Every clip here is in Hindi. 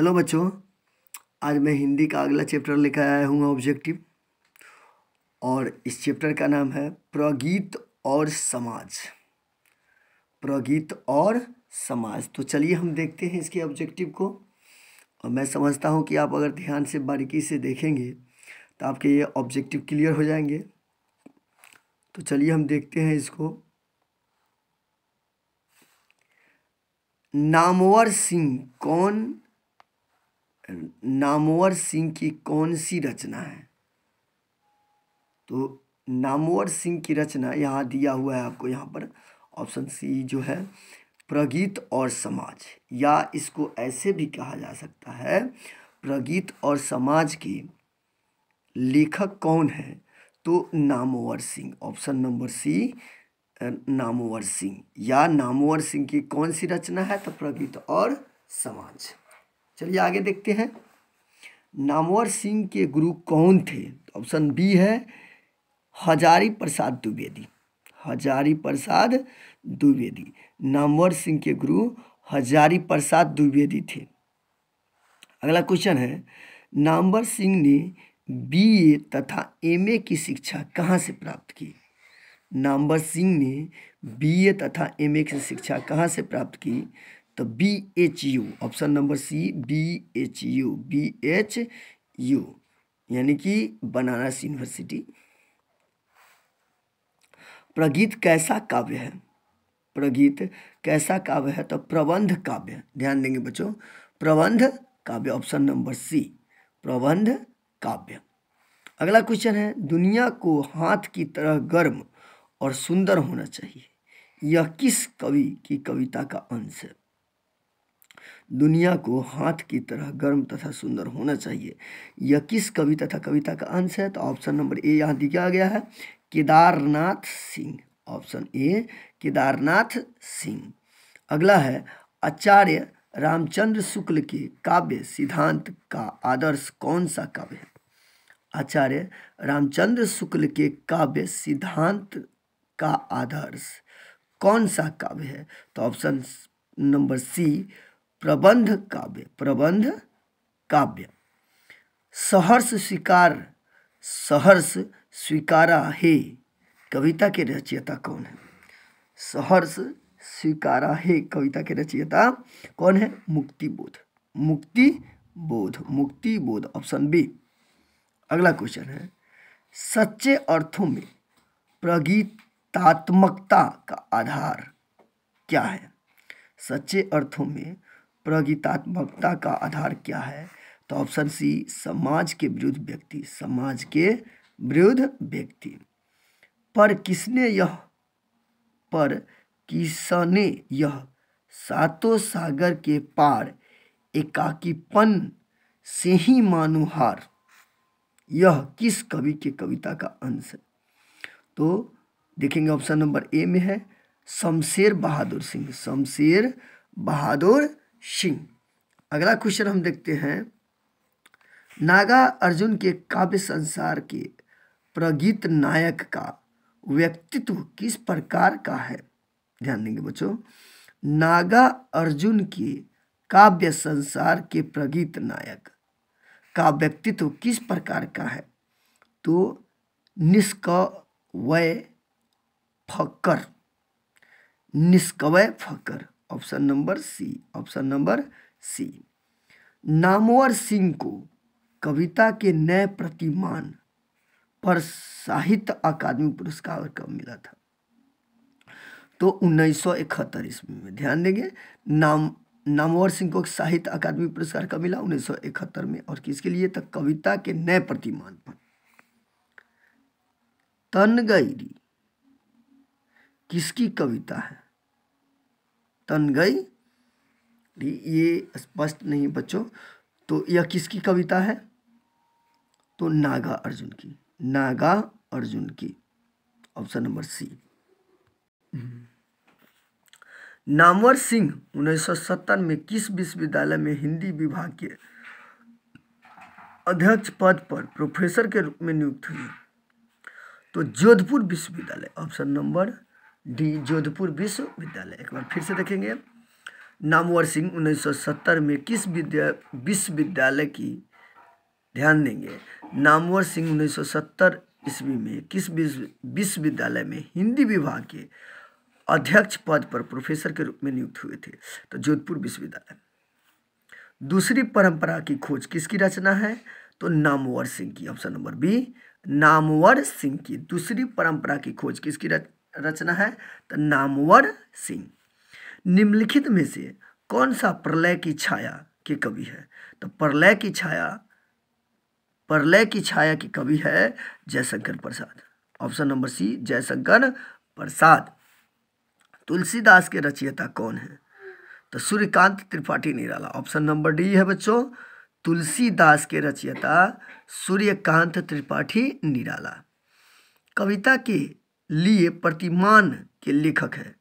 हेलो बच्चों आज मैं हिंदी का अगला चैप्टर लेकर आया हूँ ऑब्जेक्टिव और इस चैप्टर का नाम है प्रगीत और समाज प्रगीत और समाज तो चलिए हम देखते हैं इसके ऑब्जेक्टिव को और मैं समझता हूँ कि आप अगर ध्यान से बारीकी से देखेंगे तो आपके ये ऑब्जेक्टिव क्लियर हो जाएंगे तो चलिए हम देखते हैं इसको नामवर सिंह कौन नामोवर सिंह की कौन सी रचना है तो नामोवर सिंह की रचना यहाँ दिया हुआ है आपको यहाँ पर ऑप्शन सी जो है प्रगीत और समाज या इसको ऐसे भी कहा जा सकता है प्रगीत और समाज की लेखक कौन है तो Namvar Singh option number C Namvar Singh या नामोवर सिंह की कौन सी रचना है तो प्रगीत और समाज चलिए आगे देखते हैं नामवर सिंह के गुरु कौन थे तो ऑप्शन बी है हजारी प्रसाद द्विवेदी हजारी प्रसाद द्विवेदी नामवर सिंह के गुरु हजारी प्रसाद द्विवेदी थे अगला क्वेश्चन है नामवर सिंह ने बीए तथा एमए की शिक्षा कहाँ से प्राप्त की नामवर सिंह ने बीए तथा एमए की शिक्षा कहाँ से प्राप्त की तो B H U option number C B H U B H U यानी कि बनारस यूनिवर्सिटी प्रगीत कैसा काव्य है प्रगीत कैसा काव्य है तो प्रबंध काव्य ध्यान देंगे बच्चों प्रबंध काव्य ऑप्शन नंबर सी प्रबंध काव्य अगला क्वेश्चन है दुनिया को हाथ की तरह गर्म और सुंदर होना चाहिए यह किस कवि की कविता का अंश है दुनिया को हाथ की तरह गर्म तथा सुंदर होना चाहिए यह किस कवि तथा कविता का अंश है तो ऑप्शन नंबर ए यहाँ दिया गया है केदारनाथ सिंह ऑप्शन ए केदारनाथ सिंह अगला है आचार्य रामचंद्र शुक्ल के काव्य सिद्धांत का आदर्श कौन सा काव्य है आचार्य रामचंद्र शुक्ल के काव्य सिद्धांत का आदर्श कौन सा काव्य है तो ऑप्शन नंबर सी प्रबंध काव्य प्रबंध काव्य सहर्ष स्वीकार सहर्ष स्वीकारा हे कविता के रचयिता कौन है सहर्ष स्वीकारा हे कविता के रचयिता कौन है मुक्ति बोध मुक्ति बोध मुक्ति बोध ऑप्शन बी अगला क्वेश्चन है सच्चे अर्थों में प्रगीतात्मकता का आधार क्या है सच्चे अर्थों में प्रगीतात्मकता का आधार क्या है तो ऑप्शन सी समाज के विरुद्ध व्यक्ति समाज के विरुद्ध व्यक्ति पर किसने यह पर किसने यह सातों सागर के पार एकाकीपन से ही मानुहार यह किस कवि के कविता का अंश है तो देखेंगे ऑप्शन नंबर ए में है शमशेर बहादुर सिंह शमशेर बहादुर सिंह अगला क्वेश्चन हम देखते हैं नागा अर्जुन के काव्य संसार के प्रगीत नायक का व्यक्तित्व किस प्रकार का है ध्यान देंगे बच्चों नागा अर्जुन के काव्य संसार के प्रगीत नायक का व्यक्तित्व किस प्रकार का है तो निष्कवय फकर निष्कवय फकर option number C option number C Namvar Singh को कविता के नए प्रतिमान पर साहित्य अकादमी पुरस्कार कब मिला था तो उन्नीस सौ इकहत्तर ईस्वी में ध्यान देंगे नाम नामवर सिंह को साहित्य अकादमी पुरस्कार कब मिला उन्नीस सौ इकहत्तर में और किसके लिए था कविता के नए प्रतिमान पर तनगईरी किसकी कविता है तन गई ये स्पष्ट नहीं बच्चों तो यह किसकी कविता है तो नागा अर्जुन की नागा अर्जुन की option number C Namvar Singh उन्नीस में किस विश्वविद्यालय में हिंदी विभाग के अध्यक्ष पद पर प्रोफेसर के रूप में नियुक्त हुए तो जोधपुर विश्वविद्यालय ऑप्शन नंबर डी जोधपुर विश्वविद्यालय एक बार फिर से देखेंगे नामवर सिंह 1970 में किस विद्या विश्वविद्यालय की ध्यान देंगे नामवर सिंह 1970 ईस्वी में किस विश्वविद्यालय में हिंदी विभाग के अध्यक्ष पद पर प्रोफेसर के रूप में नियुक्त हुए थे तो जोधपुर विश्वविद्यालय दूसरी परंपरा की खोज किसकी रचना है तो नामवर सिंह की option number B Namvar Singh की दूसरी परंपरा की खोज किसकी रचना रचना है तो नामवर सिंह निम्नलिखित में से कौन सा प्रलय की छाया के कवि है तो प्रलय की छाया प्रलय की छाया के कवि है Jaishankar Prasad option number C Jaishankar Prasad Tulsidas के रचयिता कौन है तो Suryakant Tripathi Nirala option number D है बच्चों तुलसीदास के रचयिता सूर्यकांत त्रिपाठी निराला कविता के लिए प्रतिमान के लेखक है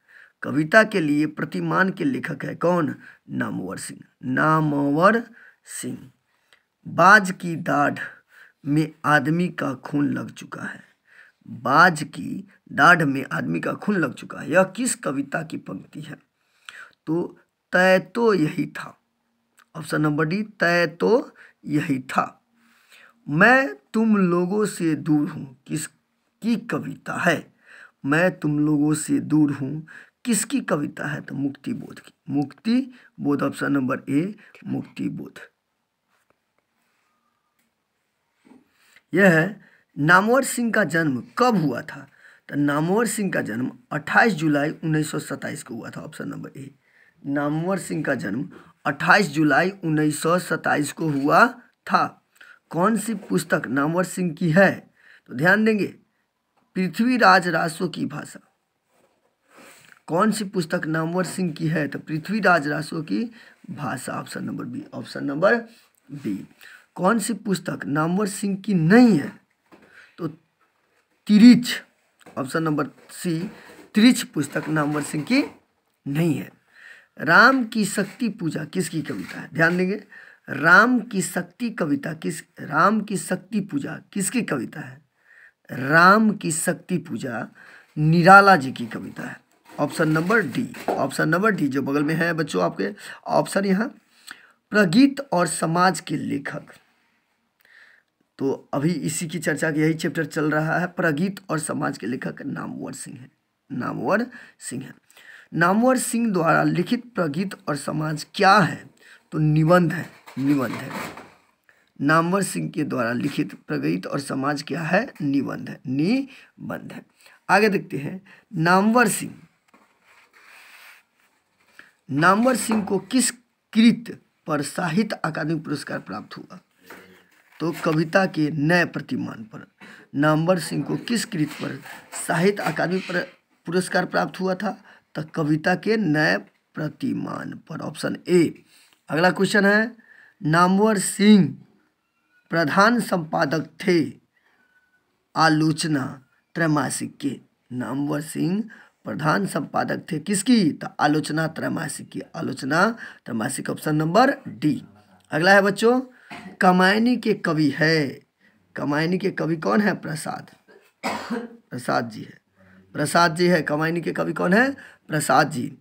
कविता के लिए प्रतिमान के लेखक है कौन नामवर सिंह नामवर सिंह बाज की दाढ़ में आदमी का खून लग चुका है बाज की दाढ़ में आदमी का खून लग चुका है यह किस कविता की पंक्ति है तो तय तो यही था ऑप्शन नंबर डी तय तो यही था मैं तुम लोगों से दूर हूँ किस की कविता है मैं तुम लोगों से दूर हूँ किसकी कविता है तो मुक्ति बोध की मुक्ति बोध ऑप्शन नंबर ए मुक्ति बोध यह है नामवर सिंह का जन्म कब हुआ था तो नामवर सिंह का जन्म 28 जुलाई 1927 को हुआ था option number A Namvar Singh का जन्म 28 जुलाई 1927 को हुआ था कौन सी पुस्तक नामवर सिंह की है तो ध्यान देंगे पृथ्वीराज रासो की भाषा कौन सी पुस्तक नामवर सिंह की है तो पृथ्वीराज रासो की भाषा option number B option number B कौन सी पुस्तक नामवर सिंह की नहीं है तो तिरिच ऑप्शन नंबर सी त्रिच पुस्तक नामवर सिंह की नहीं है राम की शक्ति पूजा किसकी कविता है ध्यान देंगे राम की शक्ति कविता किस राम की शक्ति पूजा किसकी कविता है राम की शक्ति पूजा निराला जी की कविता है option number D option number D जो बगल में है बच्चों आपके ऑप्शन यहाँ प्रगीत और समाज के लेखक तो अभी इसी की चर्चा की यही चैप्टर चल रहा है प्रगीत और समाज के लेखक नामवर सिंह है नामवर सिंह है नामवर सिंह द्वारा लिखित प्रगीत और समाज क्या है तो निबंध है निबंध है नामवर सिंह के द्वारा लिखित प्रगित और समाज क्या है निबंध है निबंध है आगे देखते हैं नामवर सिंह नामवर सिंह को किस कृत पर साहित्य अकादमी पुरस्कार प्राप्त हुआ तो कविता के नए प्रतिमान पर नामवर सिंह को किस कृत पर साहित्य अकादमी पर पुरस्कार प्राप्त हुआ था तो कविता के नए प्रतिमान पर ऑप्शन ए अगला क्वेश्चन है नामवर सिंह प्रधान संपादक थे आलोचना त्रैमासिक के नामवर सिंह प्रधान संपादक थे किसकी तो आलोचना त्रैमासिक की आलोचना त्रैमासिक ऑप्शन नंबर डी अगला है बच्चों कमायनी के कवि है कमायनी के कवि कौन है प्रसाद प्रसाद जी है प्रसाद जी है कमायनी के कवि कौन है प्रसाद जी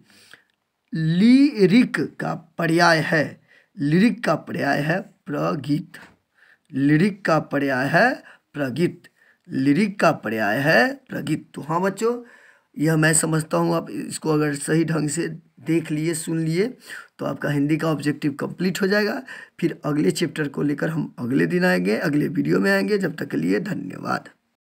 लिरिक का पर्याय है लिरिक का पर्याय है प्रगीत लिरिक का पर्याय है प्रगित लिरिक का पर्याय है प्रगित तो हाँ बच्चों यह मैं समझता हूँ आप इसको अगर सही ढंग से देख लिए सुन लिए तो आपका हिंदी का ऑब्जेक्टिव कंप्लीट हो जाएगा फिर अगले चैप्टर को लेकर हम अगले दिन आएंगे अगले वीडियो में आएंगे जब तक के लिए धन्यवाद